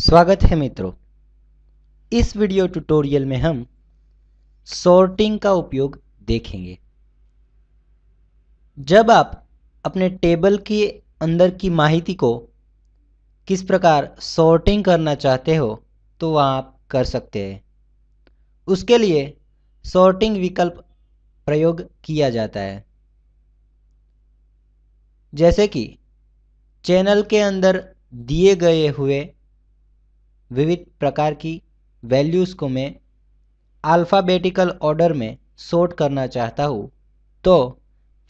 स्वागत है मित्रों इस वीडियो ट्यूटोरियल में हम सॉर्टिंग का उपयोग देखेंगे जब आप अपने टेबल के अंदर की माहिती को किस प्रकार सॉर्टिंग करना चाहते हो तो वह आप कर सकते हैं उसके लिए सॉर्टिंग विकल्प प्रयोग किया जाता है जैसे कि चैनल के अंदर दिए गए हुए विविध प्रकार की वैल्यूज़ को मैं अल्फ़ाबेटिकल ऑर्डर में सॉर्ट करना चाहता हूँ तो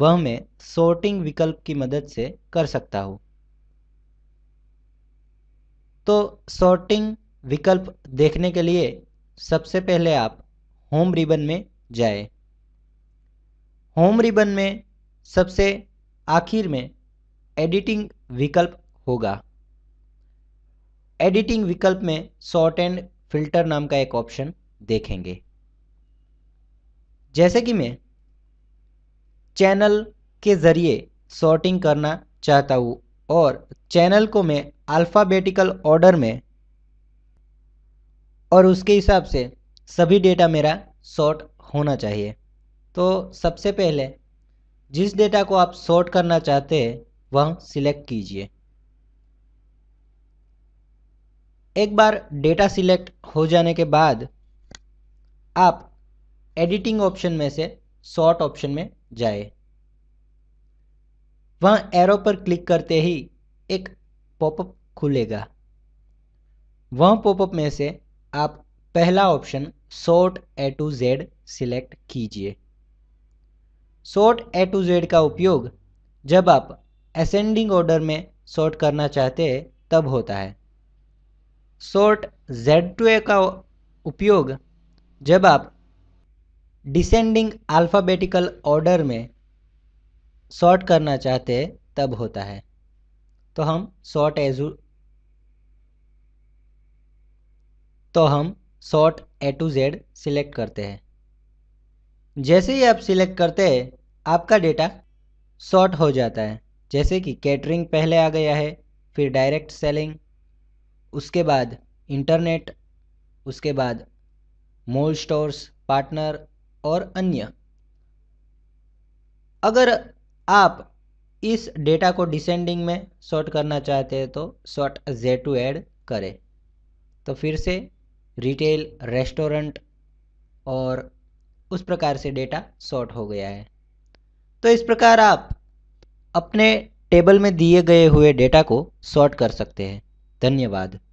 वह मैं सॉर्टिंग विकल्प की मदद से कर सकता हूँ तो सॉर्टिंग विकल्प देखने के लिए सबसे पहले आप होम रिबन में जाए होम रिबन में सबसे आखिर में एडिटिंग विकल्प होगा एडिटिंग विकल्प में शॉर्ट एंड फिल्टर नाम का एक ऑप्शन देखेंगे जैसे कि मैं चैनल के ज़रिए सॉर्टिंग करना चाहता हूँ और चैनल को मैं अल्फ़ाबेटिकल ऑर्डर में और उसके हिसाब से सभी डेटा मेरा सॉर्ट होना चाहिए तो सबसे पहले जिस डेटा को आप सॉर्ट करना चाहते हैं वह सिलेक्ट कीजिए एक बार डेटा सिलेक्ट हो जाने के बाद आप एडिटिंग ऑप्शन में से शॉर्ट ऑप्शन में जाए वहाँ एरो पर क्लिक करते ही एक पॉपअप खुलेगा वह पॉपअप में से आप पहला option sort A to Z select कीजिए शॉर्ट ए टू जेड का उपयोग जब आप असेंडिंग ऑर्डर में शॉर्ट करना चाहते हैं तब होता है शॉर्ट जेड टू ए का उपयोग जब आप डिसेंडिंग अल्फ़ाबेटिकल ऑर्डर में शॉर्ट करना चाहते हैं तब होता है तो हम शॉर्ट एजू तो हम sort A to Z select करते हैं जैसे ही आप सिलेक्ट करते हैं आपका डेटा शॉर्ट हो जाता है जैसे कि कैटरिंग पहले आ गया है फिर डायरेक्ट सेलिंग उसके बाद इंटरनेट उसके बाद मॉल स्टोर्स पार्टनर और अन्य अगर आप इस डेटा को डिसेंडिंग में सॉर्ट करना चाहते हैं तो सॉर्ट जे टू एड करें तो फिर से रिटेल रेस्टोरेंट और उस प्रकार से डेटा सॉर्ट हो गया है तो इस प्रकार आप अपने टेबल में दिए गए हुए डेटा को सॉर्ट कर सकते हैं धन्यवाद